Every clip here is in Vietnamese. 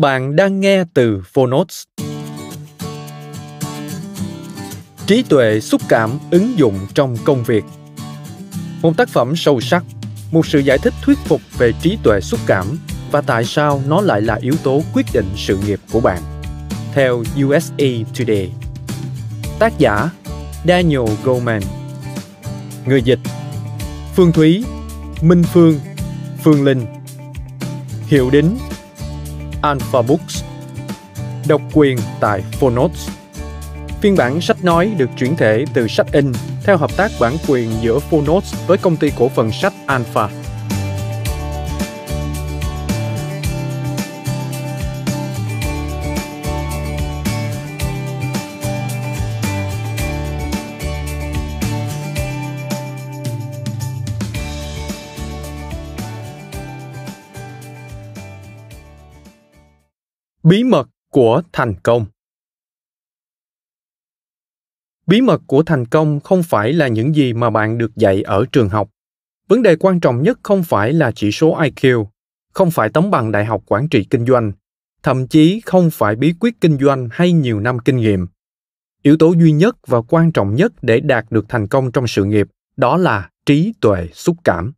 Bạn đang nghe từ Phonos. Trí tuệ xúc cảm ứng dụng trong công việc Một tác phẩm sâu sắc, một sự giải thích thuyết phục về trí tuệ xúc cảm và tại sao nó lại là yếu tố quyết định sự nghiệp của bạn. Theo USA Today Tác giả Daniel Goleman Người dịch Phương Thúy Minh Phương Phương Linh Hiệu Đính Alpha Books. Độc quyền tại Phonotes. Phiên bản sách nói được chuyển thể từ sách in theo hợp tác bản quyền giữa Phonotes với công ty cổ phần sách Alpha. bí mật của thành công bí mật của thành công không phải là những gì mà bạn được dạy ở trường học vấn đề quan trọng nhất không phải là chỉ số iq không phải tấm bằng đại học quản trị kinh doanh thậm chí không phải bí quyết kinh doanh hay nhiều năm kinh nghiệm yếu tố duy nhất và quan trọng nhất để đạt được thành công trong sự nghiệp đó là trí tuệ xúc cảm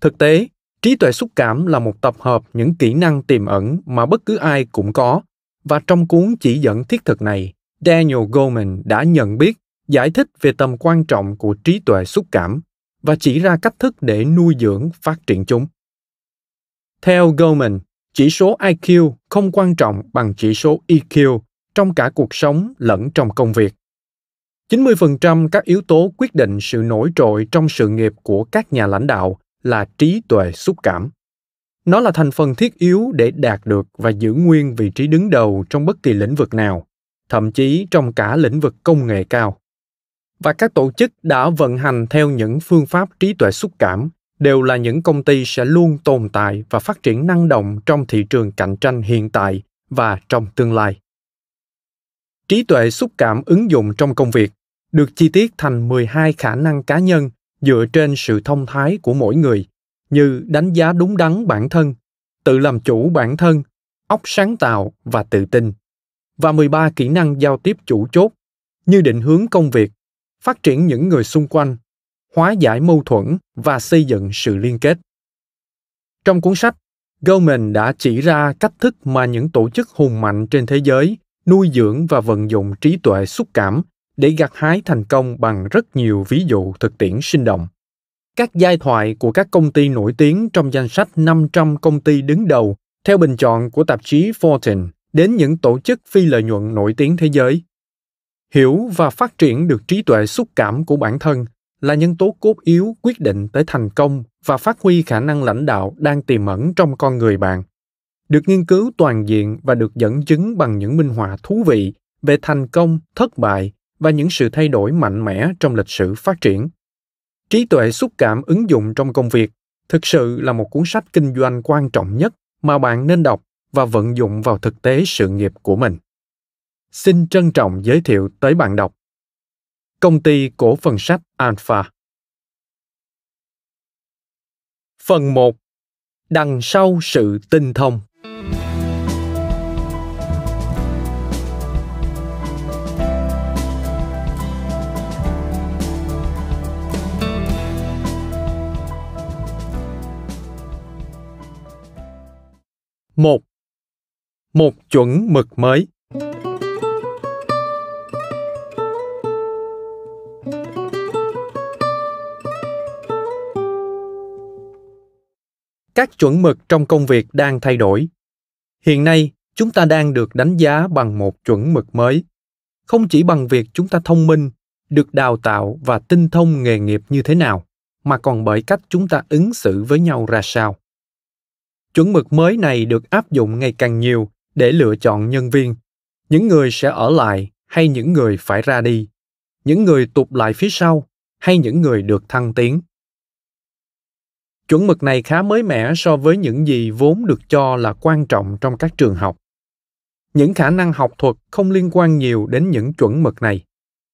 thực tế Trí tuệ xúc cảm là một tập hợp những kỹ năng tiềm ẩn mà bất cứ ai cũng có, và trong cuốn chỉ dẫn thiết thực này, Daniel Goleman đã nhận biết, giải thích về tầm quan trọng của trí tuệ xúc cảm và chỉ ra cách thức để nuôi dưỡng, phát triển chúng. Theo Goleman, chỉ số IQ không quan trọng bằng chỉ số EQ trong cả cuộc sống lẫn trong công việc. 90% các yếu tố quyết định sự nổi trội trong sự nghiệp của các nhà lãnh đạo là trí tuệ xúc cảm nó là thành phần thiết yếu để đạt được và giữ nguyên vị trí đứng đầu trong bất kỳ lĩnh vực nào thậm chí trong cả lĩnh vực công nghệ cao và các tổ chức đã vận hành theo những phương pháp trí tuệ xúc cảm đều là những công ty sẽ luôn tồn tại và phát triển năng động trong thị trường cạnh tranh hiện tại và trong tương lai. Trí tuệ xúc cảm ứng dụng trong công việc được chi tiết thành 12 khả năng cá nhân dựa trên sự thông thái của mỗi người như đánh giá đúng đắn bản thân, tự làm chủ bản thân, óc sáng tạo và tự tin. Và 13 kỹ năng giao tiếp chủ chốt như định hướng công việc, phát triển những người xung quanh, hóa giải mâu thuẫn và xây dựng sự liên kết. Trong cuốn sách, Goldman đã chỉ ra cách thức mà những tổ chức hùng mạnh trên thế giới nuôi dưỡng và vận dụng trí tuệ xúc cảm để gặt hái thành công bằng rất nhiều ví dụ thực tiễn sinh động. Các giai thoại của các công ty nổi tiếng trong danh sách 500 công ty đứng đầu theo bình chọn của tạp chí Fortune đến những tổ chức phi lợi nhuận nổi tiếng thế giới. Hiểu và phát triển được trí tuệ xúc cảm của bản thân là nhân tố cốt yếu quyết định tới thành công và phát huy khả năng lãnh đạo đang tiềm ẩn trong con người bạn được nghiên cứu toàn diện và được dẫn chứng bằng những minh họa thú vị về thành công thất bại và những sự thay đổi mạnh mẽ trong lịch sử phát triển trí tuệ xúc cảm ứng dụng trong công việc thực sự là một cuốn sách kinh doanh quan trọng nhất mà bạn nên đọc và vận dụng vào thực tế sự nghiệp của mình xin trân trọng giới thiệu tới bạn đọc công ty cổ phần sách alpha phần 1 đằng sau sự tinh thông 1. Một chuẩn mực mới Các chuẩn mực trong công việc đang thay đổi. Hiện nay, chúng ta đang được đánh giá bằng một chuẩn mực mới, không chỉ bằng việc chúng ta thông minh, được đào tạo và tinh thông nghề nghiệp như thế nào, mà còn bởi cách chúng ta ứng xử với nhau ra sao chuẩn mực mới này được áp dụng ngày càng nhiều để lựa chọn nhân viên những người sẽ ở lại hay những người phải ra đi những người tụt lại phía sau hay những người được thăng tiến chuẩn mực này khá mới mẻ so với những gì vốn được cho là quan trọng trong các trường học những khả năng học thuật không liên quan nhiều đến những chuẩn mực này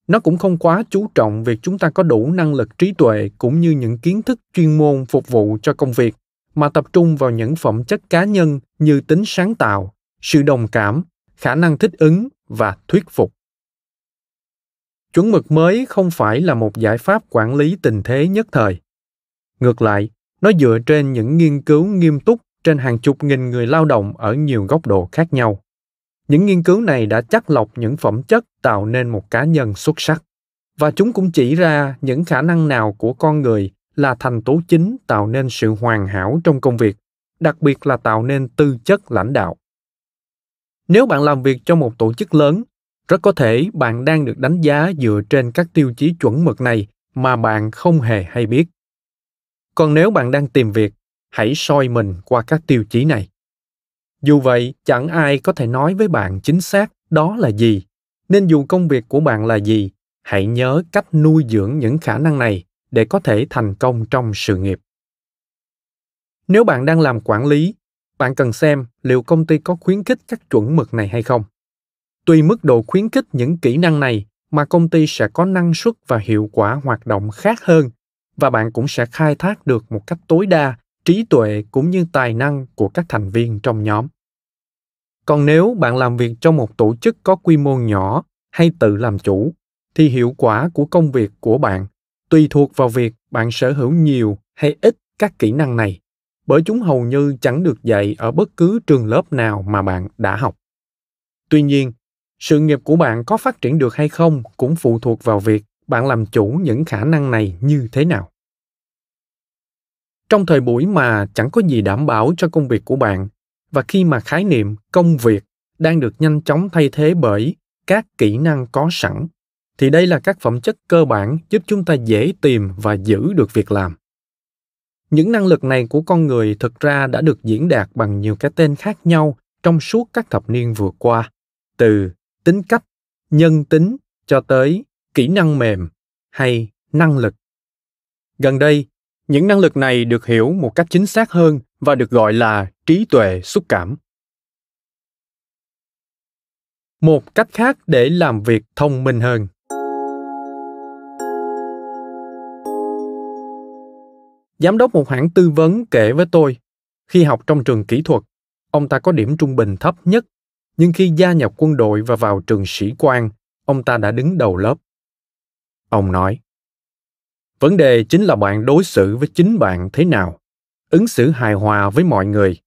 nó cũng không quá chú trọng việc chúng ta có đủ năng lực trí tuệ cũng như những kiến thức chuyên môn phục vụ cho công việc mà tập trung vào những phẩm chất cá nhân như tính sáng tạo sự đồng cảm khả năng thích ứng và thuyết phục chuẩn mực mới không phải là một giải pháp quản lý tình thế nhất thời ngược lại nó dựa trên những nghiên cứu nghiêm túc trên hàng chục nghìn người lao động ở nhiều góc độ khác nhau những nghiên cứu này đã chắc lọc những phẩm chất tạo nên một cá nhân xuất sắc và chúng cũng chỉ ra những khả năng nào của con người là thành tố chính tạo nên sự hoàn hảo trong công việc đặc biệt là tạo nên tư chất lãnh đạo nếu bạn làm việc cho một tổ chức lớn rất có thể bạn đang được đánh giá dựa trên các tiêu chí chuẩn mực này mà bạn không hề hay biết còn nếu bạn đang tìm việc hãy soi mình qua các tiêu chí này dù vậy chẳng ai có thể nói với bạn chính xác đó là gì nên dù công việc của bạn là gì hãy nhớ cách nuôi dưỡng những khả năng này để có thể thành công trong sự nghiệp nếu bạn đang làm quản lý bạn cần xem liệu công ty có khuyến khích các chuẩn mực này hay không tùy mức độ khuyến khích những kỹ năng này mà công ty sẽ có năng suất và hiệu quả hoạt động khác hơn và bạn cũng sẽ khai thác được một cách tối đa trí tuệ cũng như tài năng của các thành viên trong nhóm còn nếu bạn làm việc trong một tổ chức có quy mô nhỏ hay tự làm chủ thì hiệu quả của công việc của bạn tùy thuộc vào việc bạn sở hữu nhiều hay ít các kỹ năng này bởi chúng hầu như chẳng được dạy ở bất cứ trường lớp nào mà bạn đã học tuy nhiên sự nghiệp của bạn có phát triển được hay không cũng phụ thuộc vào việc bạn làm chủ những khả năng này như thế nào trong thời buổi mà chẳng có gì đảm bảo cho công việc của bạn và khi mà khái niệm công việc đang được nhanh chóng thay thế bởi các kỹ năng có sẵn thì đây là các phẩm chất cơ bản giúp chúng ta dễ tìm và giữ được việc làm những năng lực này của con người thực ra đã được diễn đạt bằng nhiều cái tên khác nhau trong suốt các thập niên vừa qua từ tính cách nhân tính cho tới kỹ năng mềm hay năng lực gần đây những năng lực này được hiểu một cách chính xác hơn và được gọi là trí tuệ xúc cảm một cách khác để làm việc thông minh hơn Giám đốc một hãng tư vấn kể với tôi, khi học trong trường kỹ thuật, ông ta có điểm trung bình thấp nhất, nhưng khi gia nhập quân đội và vào trường sĩ quan, ông ta đã đứng đầu lớp. Ông nói, vấn đề chính là bạn đối xử với chính bạn thế nào, ứng xử hài hòa với mọi người,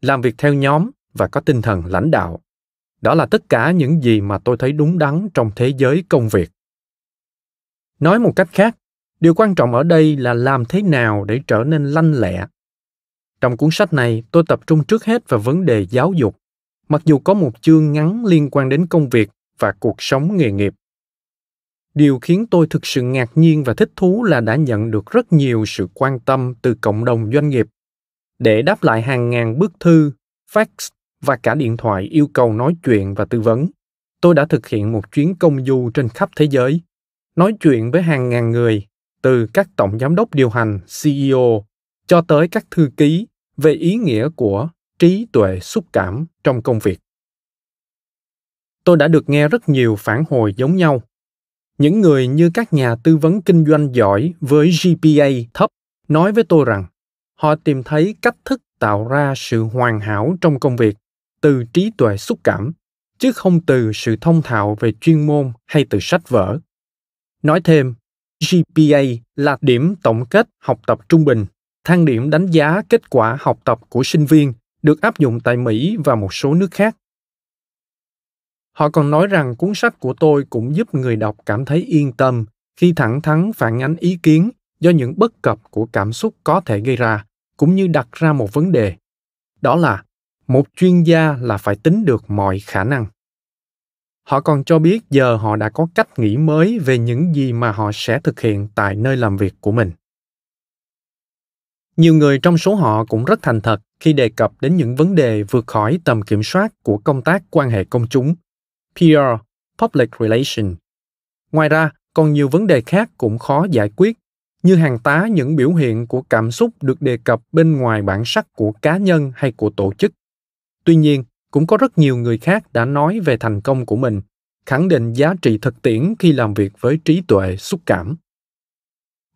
làm việc theo nhóm và có tinh thần lãnh đạo. Đó là tất cả những gì mà tôi thấy đúng đắn trong thế giới công việc. Nói một cách khác, điều quan trọng ở đây là làm thế nào để trở nên lanh lẹ trong cuốn sách này tôi tập trung trước hết vào vấn đề giáo dục mặc dù có một chương ngắn liên quan đến công việc và cuộc sống nghề nghiệp điều khiến tôi thực sự ngạc nhiên và thích thú là đã nhận được rất nhiều sự quan tâm từ cộng đồng doanh nghiệp để đáp lại hàng ngàn bức thư fax và cả điện thoại yêu cầu nói chuyện và tư vấn tôi đã thực hiện một chuyến công du trên khắp thế giới nói chuyện với hàng ngàn người từ các tổng giám đốc điều hành CEO cho tới các thư ký về ý nghĩa của trí tuệ xúc cảm trong công việc. Tôi đã được nghe rất nhiều phản hồi giống nhau. Những người như các nhà tư vấn kinh doanh giỏi với GPA thấp nói với tôi rằng họ tìm thấy cách thức tạo ra sự hoàn hảo trong công việc từ trí tuệ xúc cảm chứ không từ sự thông thạo về chuyên môn hay từ sách vở nói thêm GPA là điểm tổng kết học tập trung bình, thang điểm đánh giá kết quả học tập của sinh viên được áp dụng tại Mỹ và một số nước khác. Họ còn nói rằng cuốn sách của tôi cũng giúp người đọc cảm thấy yên tâm khi thẳng thắn phản ánh ý kiến do những bất cập của cảm xúc có thể gây ra, cũng như đặt ra một vấn đề. Đó là một chuyên gia là phải tính được mọi khả năng. Họ còn cho biết giờ họ đã có cách nghĩ mới về những gì mà họ sẽ thực hiện tại nơi làm việc của mình. Nhiều người trong số họ cũng rất thành thật khi đề cập đến những vấn đề vượt khỏi tầm kiểm soát của công tác quan hệ công chúng, PR, Public Relations. Ngoài ra, còn nhiều vấn đề khác cũng khó giải quyết, như hàng tá những biểu hiện của cảm xúc được đề cập bên ngoài bản sắc của cá nhân hay của tổ chức. Tuy nhiên, cũng có rất nhiều người khác đã nói về thành công của mình khẳng định giá trị thực tiễn khi làm việc với trí tuệ xúc cảm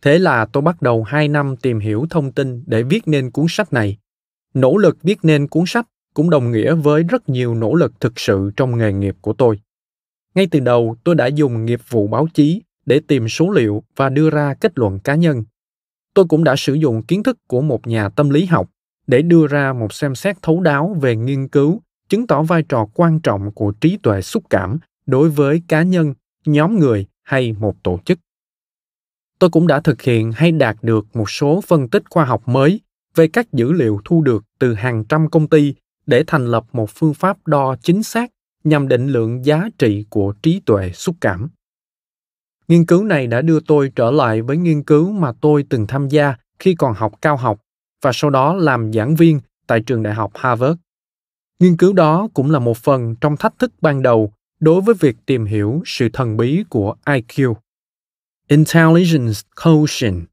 thế là tôi bắt đầu hai năm tìm hiểu thông tin để viết nên cuốn sách này nỗ lực viết nên cuốn sách cũng đồng nghĩa với rất nhiều nỗ lực thực sự trong nghề nghiệp của tôi ngay từ đầu tôi đã dùng nghiệp vụ báo chí để tìm số liệu và đưa ra kết luận cá nhân tôi cũng đã sử dụng kiến thức của một nhà tâm lý học để đưa ra một xem xét thấu đáo về nghiên cứu chứng tỏ vai trò quan trọng của trí tuệ xúc cảm đối với cá nhân nhóm người hay một tổ chức tôi cũng đã thực hiện hay đạt được một số phân tích khoa học mới về các dữ liệu thu được từ hàng trăm công ty để thành lập một phương pháp đo chính xác nhằm định lượng giá trị của trí tuệ xúc cảm nghiên cứu này đã đưa tôi trở lại với nghiên cứu mà tôi từng tham gia khi còn học cao học và sau đó làm giảng viên tại trường đại học harvard Nghiên cứu đó cũng là một phần trong thách thức ban đầu đối với việc tìm hiểu sự thần bí của IQ. Intelligence Quotient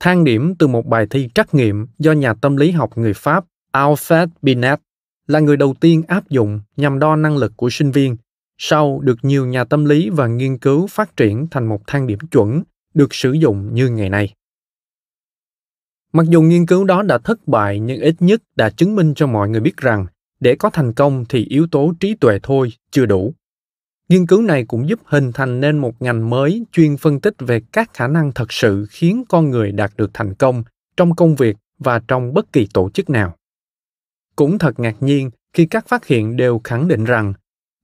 Thang điểm từ một bài thi trắc nghiệm do nhà tâm lý học người Pháp Alfred Binet là người đầu tiên áp dụng nhằm đo năng lực của sinh viên, sau được nhiều nhà tâm lý và nghiên cứu phát triển thành một thang điểm chuẩn được sử dụng như ngày nay. Mặc dù nghiên cứu đó đã thất bại nhưng ít nhất đã chứng minh cho mọi người biết rằng để có thành công thì yếu tố trí tuệ thôi chưa đủ nghiên cứu này cũng giúp hình thành nên một ngành mới chuyên phân tích về các khả năng thật sự khiến con người đạt được thành công trong công việc và trong bất kỳ tổ chức nào cũng thật ngạc nhiên khi các phát hiện đều khẳng định rằng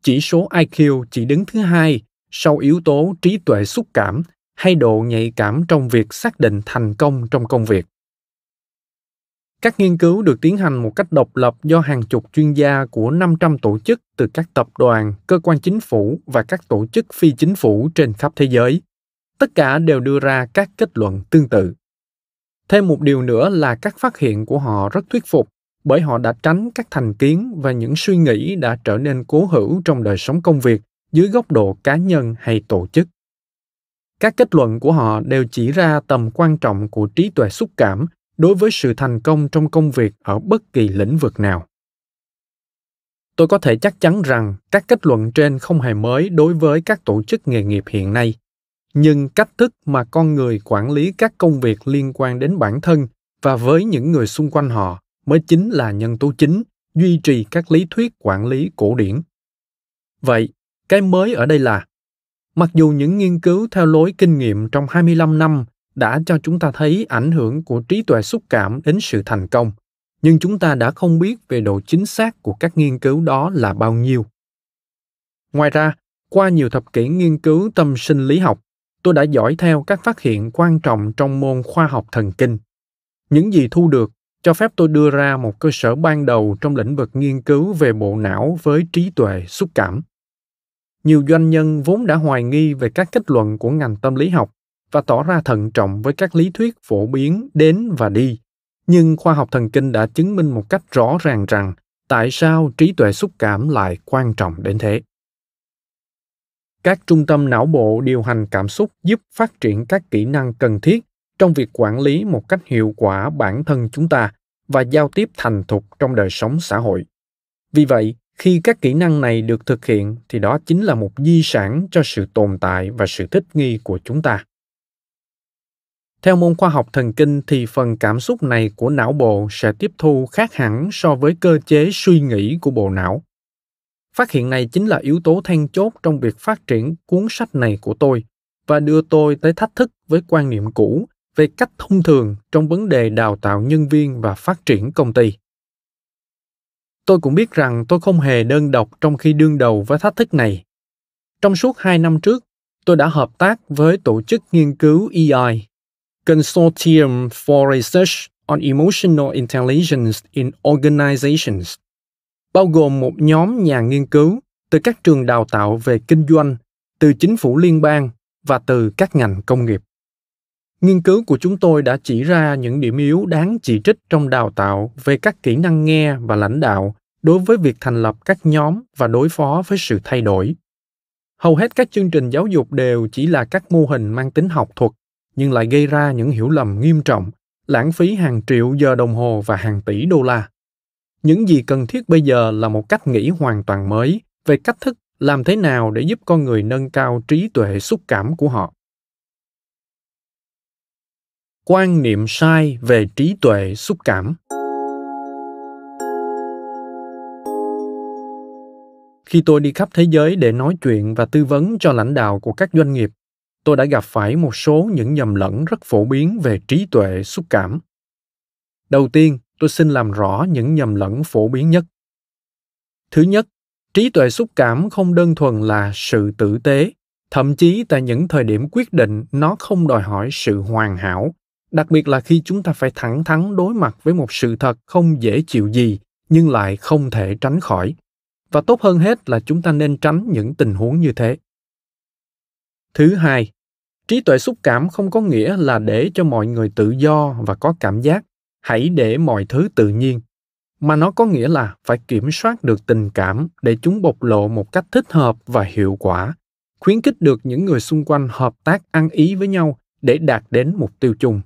chỉ số iq chỉ đứng thứ hai sau yếu tố trí tuệ xúc cảm hay độ nhạy cảm trong việc xác định thành công trong công việc các nghiên cứu được tiến hành một cách độc lập do hàng chục chuyên gia của 500 tổ chức từ các tập đoàn, cơ quan chính phủ và các tổ chức phi chính phủ trên khắp thế giới. Tất cả đều đưa ra các kết luận tương tự. Thêm một điều nữa là các phát hiện của họ rất thuyết phục bởi họ đã tránh các thành kiến và những suy nghĩ đã trở nên cố hữu trong đời sống công việc dưới góc độ cá nhân hay tổ chức. Các kết luận của họ đều chỉ ra tầm quan trọng của trí tuệ xúc cảm đối với sự thành công trong công việc ở bất kỳ lĩnh vực nào tôi có thể chắc chắn rằng các kết luận trên không hề mới đối với các tổ chức nghề nghiệp hiện nay nhưng cách thức mà con người quản lý các công việc liên quan đến bản thân và với những người xung quanh họ mới chính là nhân tố chính duy trì các lý thuyết quản lý cổ điển vậy cái mới ở đây là mặc dù những nghiên cứu theo lối kinh nghiệm trong 25 năm đã cho chúng ta thấy ảnh hưởng của trí tuệ xúc cảm đến sự thành công nhưng chúng ta đã không biết về độ chính xác của các nghiên cứu đó là bao nhiêu ngoài ra qua nhiều thập kỷ nghiên cứu tâm sinh lý học tôi đã dõi theo các phát hiện quan trọng trong môn khoa học thần kinh những gì thu được cho phép tôi đưa ra một cơ sở ban đầu trong lĩnh vực nghiên cứu về bộ não với trí tuệ xúc cảm nhiều doanh nhân vốn đã hoài nghi về các kết luận của ngành tâm lý học và tỏ ra thận trọng với các lý thuyết phổ biến đến và đi nhưng khoa học thần kinh đã chứng minh một cách rõ ràng rằng tại sao trí tuệ xúc cảm lại quan trọng đến thế các trung tâm não bộ điều hành cảm xúc giúp phát triển các kỹ năng cần thiết trong việc quản lý một cách hiệu quả bản thân chúng ta và giao tiếp thành thục trong đời sống xã hội vì vậy khi các kỹ năng này được thực hiện thì đó chính là một di sản cho sự tồn tại và sự thích nghi của chúng ta theo môn khoa học thần kinh thì phần cảm xúc này của não bộ sẽ tiếp thu khác hẳn so với cơ chế suy nghĩ của bộ não. Phát hiện này chính là yếu tố then chốt trong việc phát triển cuốn sách này của tôi và đưa tôi tới thách thức với quan niệm cũ về cách thông thường trong vấn đề đào tạo nhân viên và phát triển công ty. Tôi cũng biết rằng tôi không hề đơn độc trong khi đương đầu với thách thức này. Trong suốt hai năm trước, tôi đã hợp tác với tổ chức nghiên cứu EI Consortium for Research on Emotional Intelligence in Organizations, bao gồm một nhóm nhà nghiên cứu từ các trường đào tạo về kinh doanh, từ chính phủ liên bang và từ các ngành công nghiệp. Nghiên cứu của chúng tôi đã chỉ ra những điểm yếu đáng chỉ trích trong đào tạo về các kỹ năng nghe và lãnh đạo đối với việc thành lập các nhóm và đối phó với sự thay đổi. Hầu hết các chương trình giáo dục đều chỉ là các mô hình mang tính học thuật nhưng lại gây ra những hiểu lầm nghiêm trọng lãng phí hàng triệu giờ đồng hồ và hàng tỷ đô la những gì cần thiết bây giờ là một cách nghĩ hoàn toàn mới về cách thức làm thế nào để giúp con người nâng cao trí tuệ xúc cảm của họ quan niệm sai về trí tuệ xúc cảm khi tôi đi khắp thế giới để nói chuyện và tư vấn cho lãnh đạo của các doanh nghiệp tôi đã gặp phải một số những nhầm lẫn rất phổ biến về trí tuệ xúc cảm đầu tiên tôi xin làm rõ những nhầm lẫn phổ biến nhất thứ nhất trí tuệ xúc cảm không đơn thuần là sự tử tế thậm chí tại những thời điểm quyết định nó không đòi hỏi sự hoàn hảo đặc biệt là khi chúng ta phải thẳng thắn đối mặt với một sự thật không dễ chịu gì nhưng lại không thể tránh khỏi và tốt hơn hết là chúng ta nên tránh những tình huống như thế thứ hai trí tuệ xúc cảm không có nghĩa là để cho mọi người tự do và có cảm giác hãy để mọi thứ tự nhiên mà nó có nghĩa là phải kiểm soát được tình cảm để chúng bộc lộ một cách thích hợp và hiệu quả khuyến khích được những người xung quanh hợp tác ăn ý với nhau để đạt đến mục tiêu chung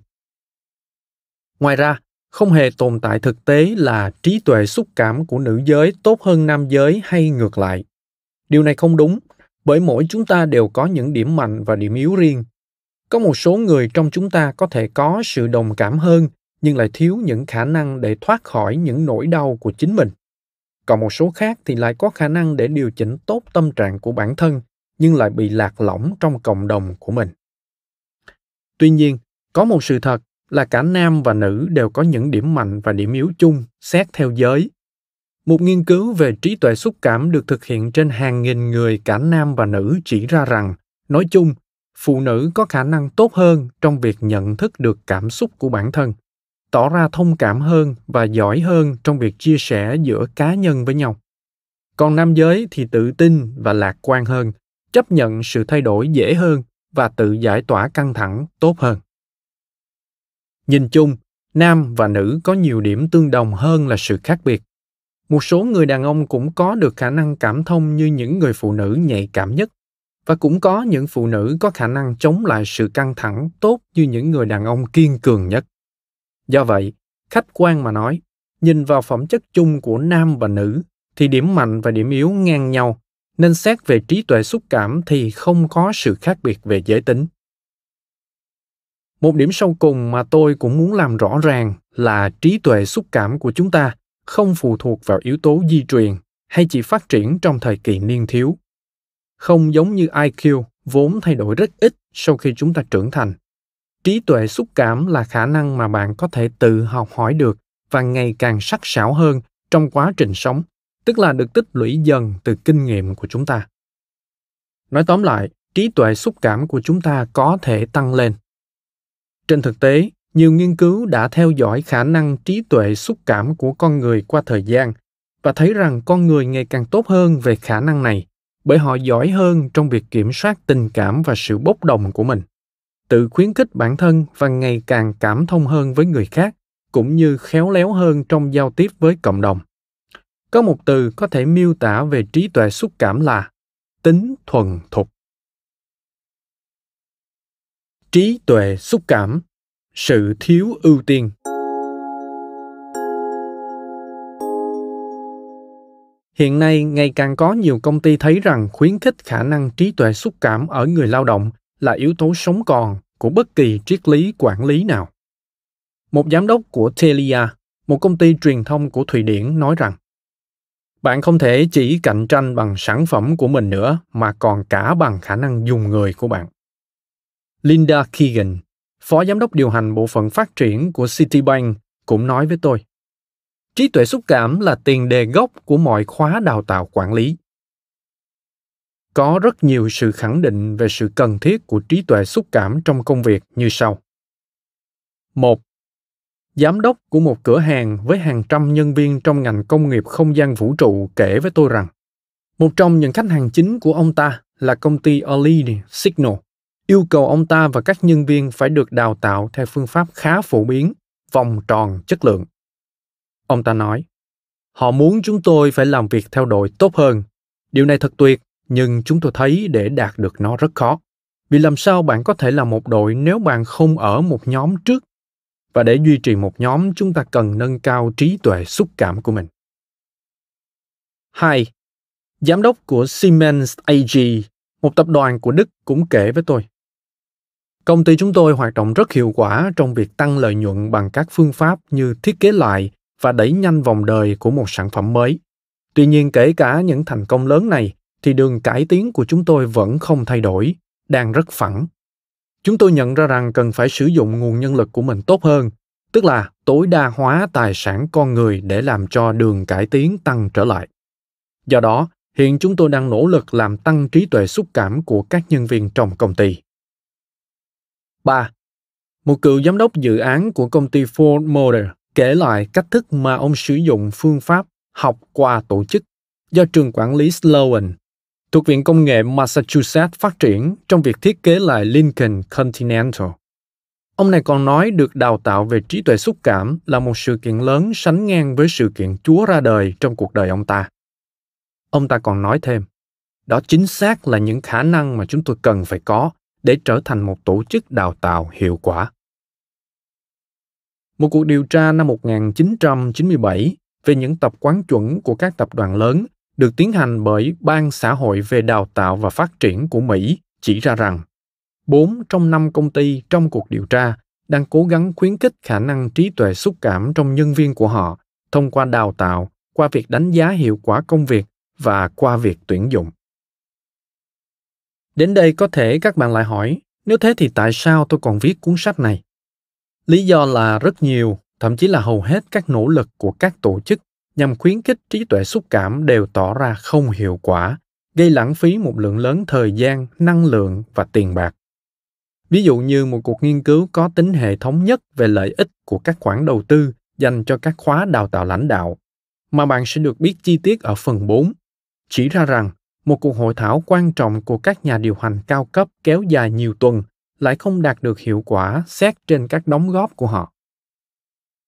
ngoài ra không hề tồn tại thực tế là trí tuệ xúc cảm của nữ giới tốt hơn nam giới hay ngược lại điều này không đúng bởi mỗi chúng ta đều có những điểm mạnh và điểm yếu riêng có một số người trong chúng ta có thể có sự đồng cảm hơn nhưng lại thiếu những khả năng để thoát khỏi những nỗi đau của chính mình còn một số khác thì lại có khả năng để điều chỉnh tốt tâm trạng của bản thân nhưng lại bị lạc lõng trong cộng đồng của mình tuy nhiên có một sự thật là cả nam và nữ đều có những điểm mạnh và điểm yếu chung xét theo giới một nghiên cứu về trí tuệ xúc cảm được thực hiện trên hàng nghìn người cả nam và nữ chỉ ra rằng nói chung phụ nữ có khả năng tốt hơn trong việc nhận thức được cảm xúc của bản thân tỏ ra thông cảm hơn và giỏi hơn trong việc chia sẻ giữa cá nhân với nhau còn nam giới thì tự tin và lạc quan hơn chấp nhận sự thay đổi dễ hơn và tự giải tỏa căng thẳng tốt hơn nhìn chung nam và nữ có nhiều điểm tương đồng hơn là sự khác biệt một số người đàn ông cũng có được khả năng cảm thông như những người phụ nữ nhạy cảm nhất và cũng có những phụ nữ có khả năng chống lại sự căng thẳng tốt như những người đàn ông kiên cường nhất do vậy khách quan mà nói nhìn vào phẩm chất chung của nam và nữ thì điểm mạnh và điểm yếu ngang nhau nên xét về trí tuệ xúc cảm thì không có sự khác biệt về giới tính một điểm sau cùng mà tôi cũng muốn làm rõ ràng là trí tuệ xúc cảm của chúng ta không phụ thuộc vào yếu tố di truyền hay chỉ phát triển trong thời kỳ niên thiếu không giống như IQ vốn thay đổi rất ít sau khi chúng ta trưởng thành. Trí tuệ xúc cảm là khả năng mà bạn có thể tự học hỏi được và ngày càng sắc sảo hơn trong quá trình sống, tức là được tích lũy dần từ kinh nghiệm của chúng ta. Nói tóm lại, trí tuệ xúc cảm của chúng ta có thể tăng lên. Trên thực tế, nhiều nghiên cứu đã theo dõi khả năng trí tuệ xúc cảm của con người qua thời gian và thấy rằng con người ngày càng tốt hơn về khả năng này bởi họ giỏi hơn trong việc kiểm soát tình cảm và sự bốc đồng của mình tự khuyến khích bản thân và ngày càng cảm thông hơn với người khác cũng như khéo léo hơn trong giao tiếp với cộng đồng có một từ có thể miêu tả về trí tuệ xúc cảm là tính thuần thục trí tuệ xúc cảm sự thiếu ưu tiên hiện nay ngày càng có nhiều công ty thấy rằng khuyến khích khả năng trí tuệ xúc cảm ở người lao động là yếu tố sống còn của bất kỳ triết lý quản lý nào một giám đốc của telia một công ty truyền thông của thụy điển nói rằng bạn không thể chỉ cạnh tranh bằng sản phẩm của mình nữa mà còn cả bằng khả năng dùng người của bạn linda keegan phó giám đốc điều hành bộ phận phát triển của citibank cũng nói với tôi trí tuệ xúc cảm là tiền đề gốc của mọi khóa đào tạo quản lý có rất nhiều sự khẳng định về sự cần thiết của trí tuệ xúc cảm trong công việc như sau. một Giám đốc của một cửa hàng với hàng trăm nhân viên trong ngành công nghiệp không gian vũ trụ kể với tôi rằng, một trong những khách hàng chính của ông ta là công ty Early Signal, yêu cầu ông ta và các nhân viên phải được đào tạo theo phương pháp khá phổ biến, vòng tròn chất lượng. Ông ta nói, họ muốn chúng tôi phải làm việc theo đội tốt hơn. Điều này thật tuyệt, nhưng chúng tôi thấy để đạt được nó rất khó. Vì làm sao bạn có thể là một đội nếu bạn không ở một nhóm trước? Và để duy trì một nhóm, chúng ta cần nâng cao trí tuệ xúc cảm của mình. hai Giám đốc của Siemens AG, một tập đoàn của Đức cũng kể với tôi. Công ty chúng tôi hoạt động rất hiệu quả trong việc tăng lợi nhuận bằng các phương pháp như thiết kế lại và đẩy nhanh vòng đời của một sản phẩm mới. Tuy nhiên kể cả những thành công lớn này thì đường cải tiến của chúng tôi vẫn không thay đổi, đang rất phẳng. Chúng tôi nhận ra rằng cần phải sử dụng nguồn nhân lực của mình tốt hơn, tức là tối đa hóa tài sản con người để làm cho đường cải tiến tăng trở lại. Do đó, hiện chúng tôi đang nỗ lực làm tăng trí tuệ xúc cảm của các nhân viên trong công ty. 3. Một cựu giám đốc dự án của công ty Ford Motor kể lại cách thức mà ông sử dụng phương pháp học qua tổ chức do trường quản lý Sloan thuộc Viện Công nghệ Massachusetts phát triển trong việc thiết kế lại Lincoln Continental. Ông này còn nói được đào tạo về trí tuệ xúc cảm là một sự kiện lớn sánh ngang với sự kiện Chúa ra đời trong cuộc đời ông ta. Ông ta còn nói thêm, đó chính xác là những khả năng mà chúng tôi cần phải có để trở thành một tổ chức đào tạo hiệu quả. Một cuộc điều tra năm 1997 về những tập quán chuẩn của các tập đoàn lớn được tiến hành bởi Ban Xã hội về Đào tạo và Phát triển của Mỹ chỉ ra rằng 4 trong 5 công ty trong cuộc điều tra đang cố gắng khuyến khích khả năng trí tuệ xúc cảm trong nhân viên của họ thông qua đào tạo, qua việc đánh giá hiệu quả công việc và qua việc tuyển dụng. Đến đây có thể các bạn lại hỏi, nếu thế thì tại sao tôi còn viết cuốn sách này? Lý do là rất nhiều, thậm chí là hầu hết các nỗ lực của các tổ chức nhằm khuyến khích trí tuệ xúc cảm đều tỏ ra không hiệu quả, gây lãng phí một lượng lớn thời gian, năng lượng và tiền bạc. Ví dụ như một cuộc nghiên cứu có tính hệ thống nhất về lợi ích của các khoản đầu tư dành cho các khóa đào tạo lãnh đạo, mà bạn sẽ được biết chi tiết ở phần 4, chỉ ra rằng một cuộc hội thảo quan trọng của các nhà điều hành cao cấp kéo dài nhiều tuần lại không đạt được hiệu quả xét trên các đóng góp của họ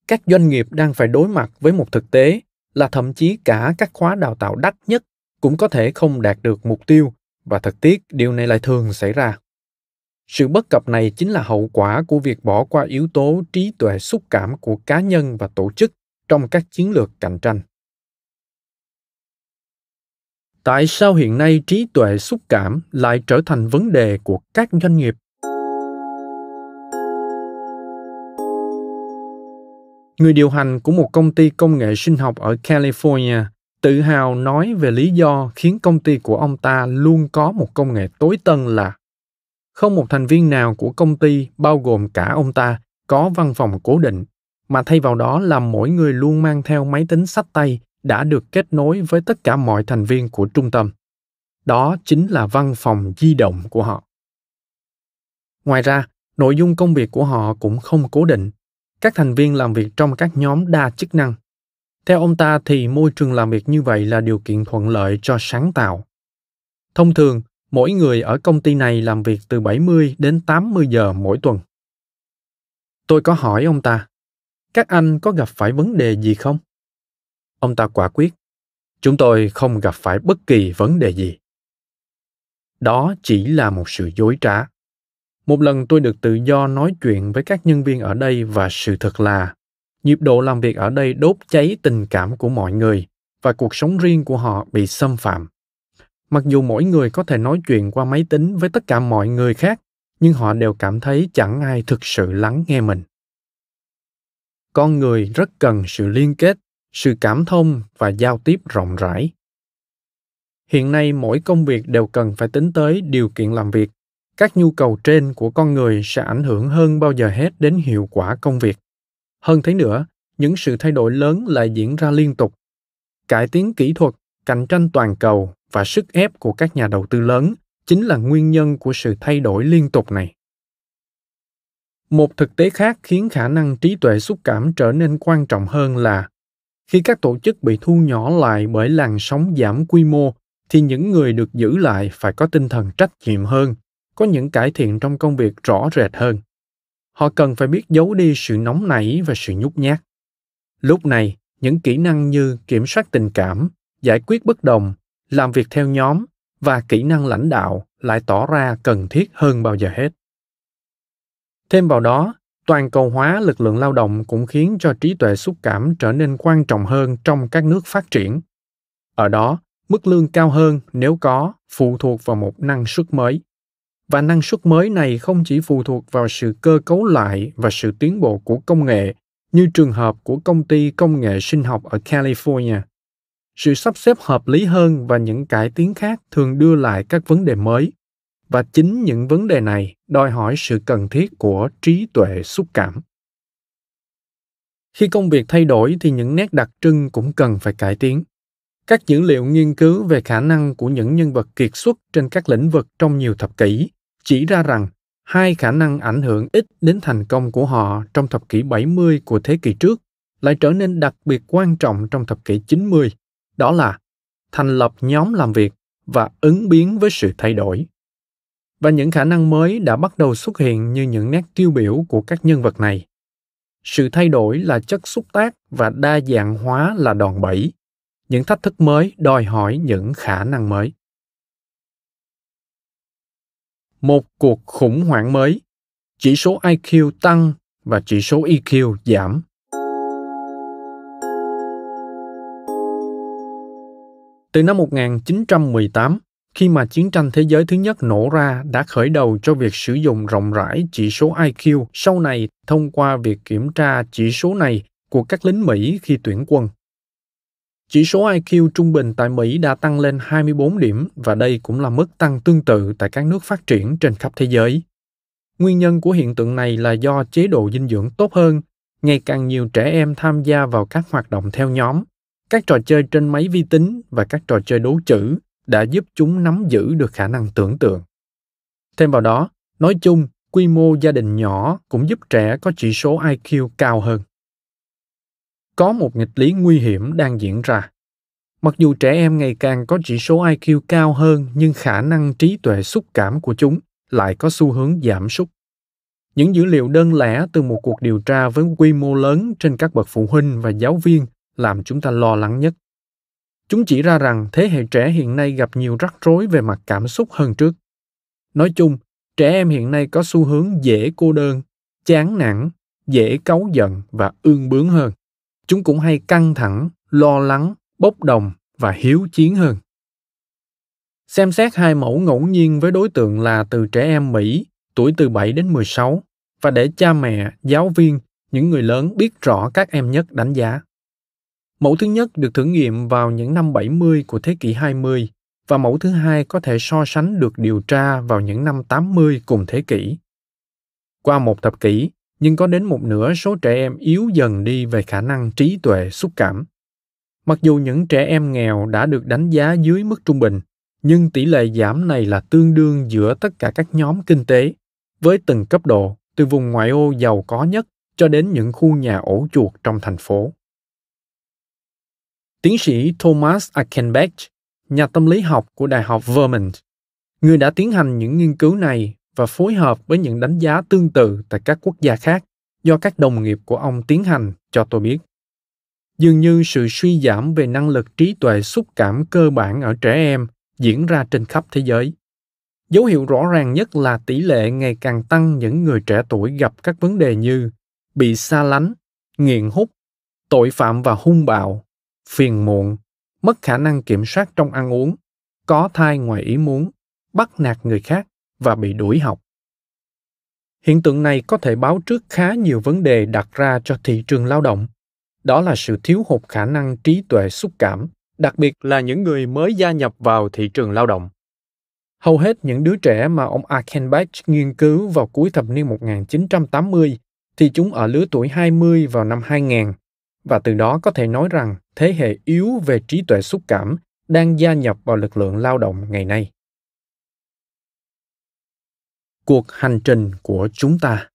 các doanh nghiệp đang phải đối mặt với một thực tế là thậm chí cả các khóa đào tạo đắt nhất cũng có thể không đạt được mục tiêu và thực tiếc điều này lại thường xảy ra sự bất cập này chính là hậu quả của việc bỏ qua yếu tố trí tuệ xúc cảm của cá nhân và tổ chức trong các chiến lược cạnh tranh tại sao hiện nay trí tuệ xúc cảm lại trở thành vấn đề của các doanh nghiệp người điều hành của một công ty công nghệ sinh học ở California, tự hào nói về lý do khiến công ty của ông ta luôn có một công nghệ tối tân là không một thành viên nào của công ty bao gồm cả ông ta có văn phòng cố định mà thay vào đó là mỗi người luôn mang theo máy tính sách tay đã được kết nối với tất cả mọi thành viên của trung tâm đó chính là văn phòng di động của họ ngoài ra nội dung công việc của họ cũng không cố định các thành viên làm việc trong các nhóm đa chức năng. Theo ông ta thì môi trường làm việc như vậy là điều kiện thuận lợi cho sáng tạo. Thông thường, mỗi người ở công ty này làm việc từ 70 đến 80 giờ mỗi tuần. Tôi có hỏi ông ta, các anh có gặp phải vấn đề gì không? Ông ta quả quyết, chúng tôi không gặp phải bất kỳ vấn đề gì. Đó chỉ là một sự dối trá một lần tôi được tự do nói chuyện với các nhân viên ở đây và sự thật là nhịp độ làm việc ở đây đốt cháy tình cảm của mọi người và cuộc sống riêng của họ bị xâm phạm mặc dù mỗi người có thể nói chuyện qua máy tính với tất cả mọi người khác nhưng họ đều cảm thấy chẳng ai thực sự lắng nghe mình con người rất cần sự liên kết sự cảm thông và giao tiếp rộng rãi hiện nay mỗi công việc đều cần phải tính tới điều kiện làm việc các nhu cầu trên của con người sẽ ảnh hưởng hơn bao giờ hết đến hiệu quả công việc hơn thế nữa những sự thay đổi lớn lại diễn ra liên tục cải tiến kỹ thuật cạnh tranh toàn cầu và sức ép của các nhà đầu tư lớn chính là nguyên nhân của sự thay đổi liên tục này một thực tế khác khiến khả năng trí tuệ xúc cảm trở nên quan trọng hơn là khi các tổ chức bị thu nhỏ lại bởi làn sóng giảm quy mô thì những người được giữ lại phải có tinh thần trách nhiệm hơn có những cải thiện trong công việc rõ rệt hơn họ cần phải biết giấu đi sự nóng nảy và sự nhút nhát lúc này những kỹ năng như kiểm soát tình cảm giải quyết bất đồng làm việc theo nhóm và kỹ năng lãnh đạo lại tỏ ra cần thiết hơn bao giờ hết thêm vào đó toàn cầu hóa lực lượng lao động cũng khiến cho trí tuệ xúc cảm trở nên quan trọng hơn trong các nước phát triển ở đó mức lương cao hơn nếu có phụ thuộc vào một năng suất mới và năng suất mới này không chỉ phụ thuộc vào sự cơ cấu lại và sự tiến bộ của công nghệ như trường hợp của công ty công nghệ sinh học ở california sự sắp xếp hợp lý hơn và những cải tiến khác thường đưa lại các vấn đề mới và chính những vấn đề này đòi hỏi sự cần thiết của trí tuệ xúc cảm khi công việc thay đổi thì những nét đặc trưng cũng cần phải cải tiến các dữ liệu nghiên cứu về khả năng của những nhân vật kiệt xuất trên các lĩnh vực trong nhiều thập kỷ chỉ ra rằng hai khả năng ảnh hưởng ít đến thành công của họ trong thập kỷ 70 của thế kỷ trước lại trở nên đặc biệt quan trọng trong thập kỷ 90, đó là thành lập nhóm làm việc và ứng biến với sự thay đổi. Và những khả năng mới đã bắt đầu xuất hiện như những nét tiêu biểu của các nhân vật này. Sự thay đổi là chất xúc tác và đa dạng hóa là đòn bẩy. Những thách thức mới đòi hỏi những khả năng mới một cuộc khủng hoảng mới. Chỉ số IQ tăng và chỉ số EQ giảm. Từ năm 1918, khi mà chiến tranh thế giới thứ nhất nổ ra đã khởi đầu cho việc sử dụng rộng rãi chỉ số IQ sau này thông qua việc kiểm tra chỉ số này của các lính Mỹ khi tuyển quân. Chỉ số IQ trung bình tại Mỹ đã tăng lên 24 điểm và đây cũng là mức tăng tương tự tại các nước phát triển trên khắp thế giới. Nguyên nhân của hiện tượng này là do chế độ dinh dưỡng tốt hơn, ngày càng nhiều trẻ em tham gia vào các hoạt động theo nhóm, các trò chơi trên máy vi tính và các trò chơi đố chữ đã giúp chúng nắm giữ được khả năng tưởng tượng. Thêm vào đó, nói chung, quy mô gia đình nhỏ cũng giúp trẻ có chỉ số IQ cao hơn có một nghịch lý nguy hiểm đang diễn ra. Mặc dù trẻ em ngày càng có chỉ số IQ cao hơn nhưng khả năng trí tuệ xúc cảm của chúng lại có xu hướng giảm sút. Những dữ liệu đơn lẻ từ một cuộc điều tra với quy mô lớn trên các bậc phụ huynh và giáo viên làm chúng ta lo lắng nhất. Chúng chỉ ra rằng thế hệ trẻ hiện nay gặp nhiều rắc rối về mặt cảm xúc hơn trước. Nói chung, trẻ em hiện nay có xu hướng dễ cô đơn, chán nản, dễ cáu giận và ương bướng hơn chúng cũng hay căng thẳng lo lắng bốc đồng và hiếu chiến hơn xem xét hai mẫu ngẫu nhiên với đối tượng là từ trẻ em Mỹ tuổi từ 7 đến 16 và để cha mẹ, giáo viên, những người lớn biết rõ các em nhất đánh giá. Mẫu thứ nhất được thử nghiệm vào những năm 70 của thế kỷ 20 và mẫu thứ hai có thể so sánh được điều tra vào những năm 80 cùng thế kỷ. Qua một thập kỷ, nhưng có đến một nửa số trẻ em yếu dần đi về khả năng trí tuệ xúc cảm. Mặc dù những trẻ em nghèo đã được đánh giá dưới mức trung bình, nhưng tỷ lệ giảm này là tương đương giữa tất cả các nhóm kinh tế, với từng cấp độ, từ vùng ngoại ô giàu có nhất cho đến những khu nhà ổ chuột trong thành phố. Tiến sĩ Thomas Achenbach, nhà tâm lý học của Đại học Vermont, người đã tiến hành những nghiên cứu này và phối hợp với những đánh giá tương tự tại các quốc gia khác do các đồng nghiệp của ông tiến hành cho tôi biết dường như sự suy giảm về năng lực trí tuệ xúc cảm cơ bản ở trẻ em diễn ra trên khắp thế giới dấu hiệu rõ ràng nhất là tỷ lệ ngày càng tăng những người trẻ tuổi gặp các vấn đề như bị xa lánh nghiện hút tội phạm và hung bạo phiền muộn mất khả năng kiểm soát trong ăn uống có thai ngoài ý muốn bắt nạt người khác và bị đuổi học hiện tượng này có thể báo trước khá nhiều vấn đề đặt ra cho thị trường lao động đó là sự thiếu hụt khả năng trí tuệ xúc cảm đặc biệt là những người mới gia nhập vào thị trường lao động. Hầu hết những đứa trẻ mà ông Achenbach nghiên cứu vào cuối thập niên 1980 thì chúng ở lứa tuổi 20 vào năm 2000 và từ đó có thể nói rằng thế hệ yếu về trí tuệ xúc cảm đang gia nhập vào lực lượng lao động ngày nay cuộc hành trình của chúng ta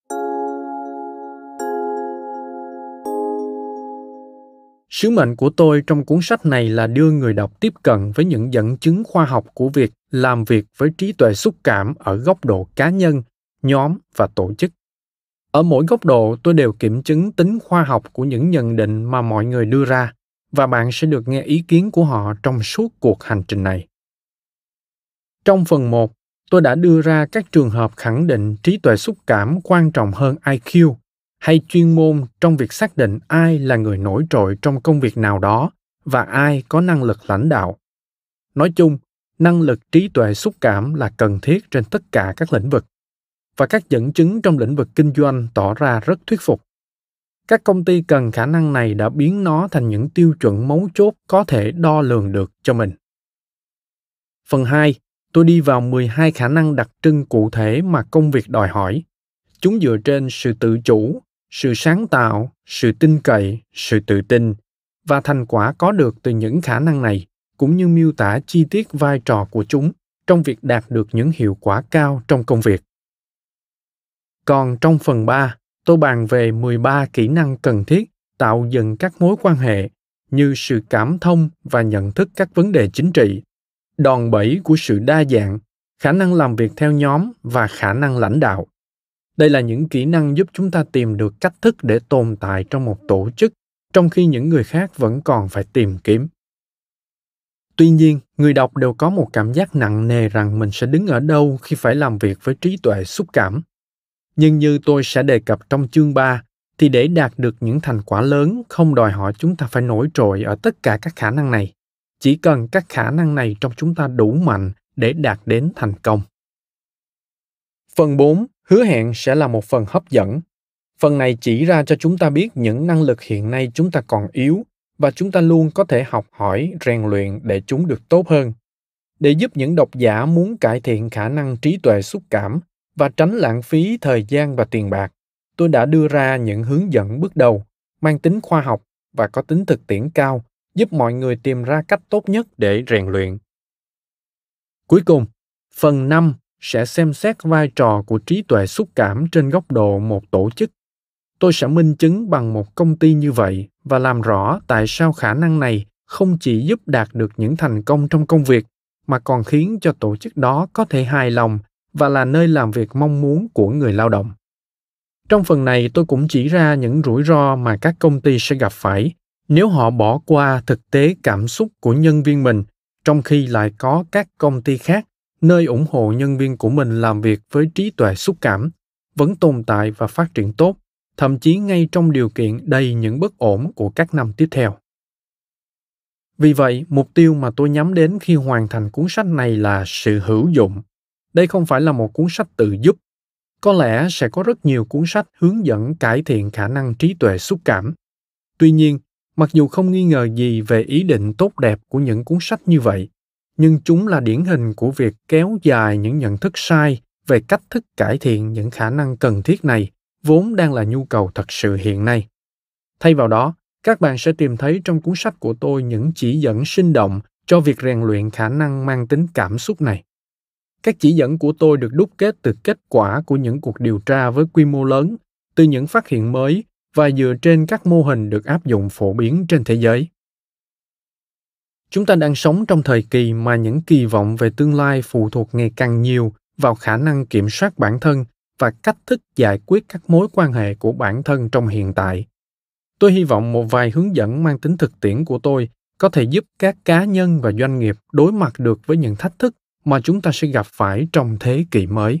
sứ mệnh của tôi trong cuốn sách này là đưa người đọc tiếp cận với những dẫn chứng khoa học của việc làm việc với trí tuệ xúc cảm ở góc độ cá nhân nhóm và tổ chức ở mỗi góc độ tôi đều kiểm chứng tính khoa học của những nhận định mà mọi người đưa ra và bạn sẽ được nghe ý kiến của họ trong suốt cuộc hành trình này. Trong phần 1, tôi đã đưa ra các trường hợp khẳng định trí tuệ xúc cảm quan trọng hơn IQ hay chuyên môn trong việc xác định ai là người nổi trội trong công việc nào đó và ai có năng lực lãnh đạo. Nói chung, năng lực trí tuệ xúc cảm là cần thiết trên tất cả các lĩnh vực và các dẫn chứng trong lĩnh vực kinh doanh tỏ ra rất thuyết phục. Các công ty cần khả năng này đã biến nó thành những tiêu chuẩn mấu chốt có thể đo lường được cho mình. Phần 2, tôi đi vào 12 khả năng đặc trưng cụ thể mà công việc đòi hỏi. Chúng dựa trên sự tự chủ, sự sáng tạo, sự tin cậy, sự tự tin và thành quả có được từ những khả năng này cũng như miêu tả chi tiết vai trò của chúng trong việc đạt được những hiệu quả cao trong công việc. Còn trong phần 3, tôi bàn về 13 kỹ năng cần thiết tạo dựng các mối quan hệ như sự cảm thông và nhận thức các vấn đề chính trị, đòn bẩy của sự đa dạng khả năng làm việc theo nhóm và khả năng lãnh đạo đây là những kỹ năng giúp chúng ta tìm được cách thức để tồn tại trong một tổ chức trong khi những người khác vẫn còn phải tìm kiếm tuy nhiên người đọc đều có một cảm giác nặng nề rằng mình sẽ đứng ở đâu khi phải làm việc với trí tuệ xúc cảm nhưng như tôi sẽ đề cập trong chương 3, thì để đạt được những thành quả lớn không đòi hỏi chúng ta phải nổi trội ở tất cả các khả năng này chỉ cần các khả năng này trong chúng ta đủ mạnh để đạt đến thành công. Phần 4, hứa hẹn sẽ là một phần hấp dẫn. Phần này chỉ ra cho chúng ta biết những năng lực hiện nay chúng ta còn yếu và chúng ta luôn có thể học hỏi, rèn luyện để chúng được tốt hơn. Để giúp những độc giả muốn cải thiện khả năng trí tuệ xúc cảm và tránh lãng phí thời gian và tiền bạc, tôi đã đưa ra những hướng dẫn bước đầu mang tính khoa học và có tính thực tiễn cao giúp mọi người tìm ra cách tốt nhất để rèn luyện. Cuối cùng, phần 5 sẽ xem xét vai trò của trí tuệ xúc cảm trên góc độ một tổ chức. Tôi sẽ minh chứng bằng một công ty như vậy và làm rõ tại sao khả năng này không chỉ giúp đạt được những thành công trong công việc mà còn khiến cho tổ chức đó có thể hài lòng và là nơi làm việc mong muốn của người lao động. Trong phần này tôi cũng chỉ ra những rủi ro mà các công ty sẽ gặp phải nếu họ bỏ qua thực tế cảm xúc của nhân viên mình trong khi lại có các công ty khác nơi ủng hộ nhân viên của mình làm việc với trí tuệ xúc cảm vẫn tồn tại và phát triển tốt thậm chí ngay trong điều kiện đầy những bất ổn của các năm tiếp theo vì vậy mục tiêu mà tôi nhắm đến khi hoàn thành cuốn sách này là sự hữu dụng đây không phải là một cuốn sách tự giúp có lẽ sẽ có rất nhiều cuốn sách hướng dẫn cải thiện khả năng trí tuệ xúc cảm tuy nhiên mặc dù không nghi ngờ gì về ý định tốt đẹp của những cuốn sách như vậy nhưng chúng là điển hình của việc kéo dài những nhận thức sai về cách thức cải thiện những khả năng cần thiết này vốn đang là nhu cầu thật sự hiện nay thay vào đó các bạn sẽ tìm thấy trong cuốn sách của tôi những chỉ dẫn sinh động cho việc rèn luyện khả năng mang tính cảm xúc này các chỉ dẫn của tôi được đúc kết từ kết quả của những cuộc điều tra với quy mô lớn từ những phát hiện mới và dựa trên các mô hình được áp dụng phổ biến trên thế giới chúng ta đang sống trong thời kỳ mà những kỳ vọng về tương lai phụ thuộc ngày càng nhiều vào khả năng kiểm soát bản thân và cách thức giải quyết các mối quan hệ của bản thân trong hiện tại tôi hy vọng một vài hướng dẫn mang tính thực tiễn của tôi có thể giúp các cá nhân và doanh nghiệp đối mặt được với những thách thức mà chúng ta sẽ gặp phải trong thế kỷ mới